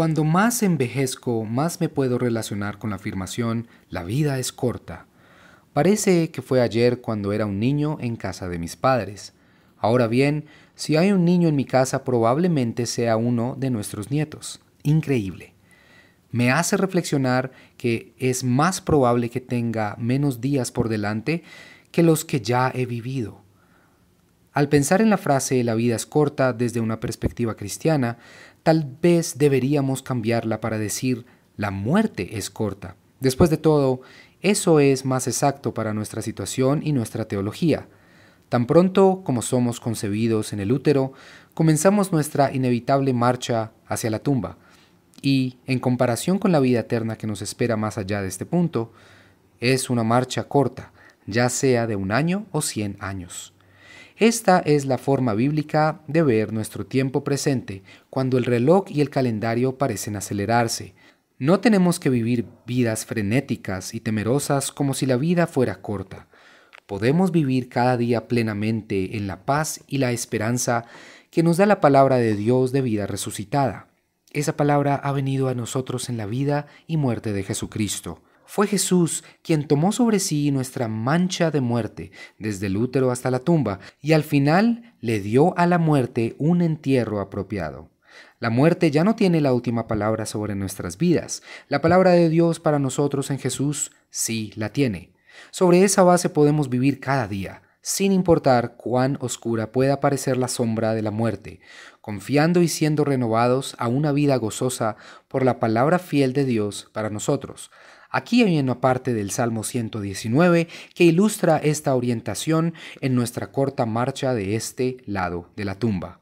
Cuando más envejezco, más me puedo relacionar con la afirmación, la vida es corta. Parece que fue ayer cuando era un niño en casa de mis padres. Ahora bien, si hay un niño en mi casa probablemente sea uno de nuestros nietos. Increíble. Me hace reflexionar que es más probable que tenga menos días por delante que los que ya he vivido. Al pensar en la frase la vida es corta desde una perspectiva cristiana, tal vez deberíamos cambiarla para decir la muerte es corta. Después de todo, eso es más exacto para nuestra situación y nuestra teología. Tan pronto como somos concebidos en el útero, comenzamos nuestra inevitable marcha hacia la tumba. Y, en comparación con la vida eterna que nos espera más allá de este punto, es una marcha corta, ya sea de un año o cien años. Esta es la forma bíblica de ver nuestro tiempo presente, cuando el reloj y el calendario parecen acelerarse. No tenemos que vivir vidas frenéticas y temerosas como si la vida fuera corta. Podemos vivir cada día plenamente en la paz y la esperanza que nos da la palabra de Dios de vida resucitada. Esa palabra ha venido a nosotros en la vida y muerte de Jesucristo. Fue Jesús quien tomó sobre sí nuestra mancha de muerte, desde el útero hasta la tumba, y al final le dio a la muerte un entierro apropiado. La muerte ya no tiene la última palabra sobre nuestras vidas. La palabra de Dios para nosotros en Jesús sí la tiene. Sobre esa base podemos vivir cada día, sin importar cuán oscura pueda parecer la sombra de la muerte, confiando y siendo renovados a una vida gozosa por la palabra fiel de Dios para nosotros. Aquí hay una parte del Salmo 119 que ilustra esta orientación en nuestra corta marcha de este lado de la tumba.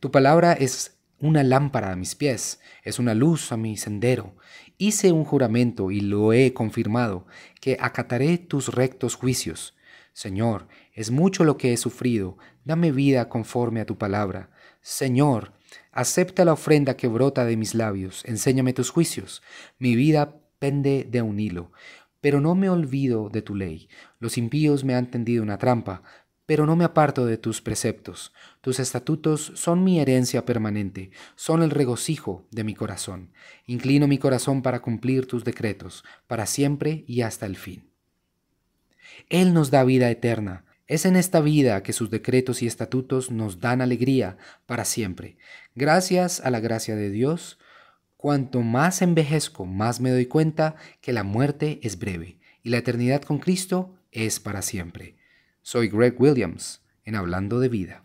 Tu palabra es una lámpara a mis pies, es una luz a mi sendero. Hice un juramento y lo he confirmado, que acataré tus rectos juicios. Señor, es mucho lo que he sufrido, dame vida conforme a tu palabra. Señor, acepta la ofrenda que brota de mis labios, enséñame tus juicios. Mi vida de un hilo. Pero no me olvido de tu ley. Los impíos me han tendido una trampa, pero no me aparto de tus preceptos. Tus estatutos son mi herencia permanente, son el regocijo de mi corazón. Inclino mi corazón para cumplir tus decretos, para siempre y hasta el fin. Él nos da vida eterna. Es en esta vida que sus decretos y estatutos nos dan alegría para siempre. Gracias a la gracia de Dios, Cuanto más envejezco, más me doy cuenta que la muerte es breve y la eternidad con Cristo es para siempre. Soy Greg Williams en Hablando de Vida.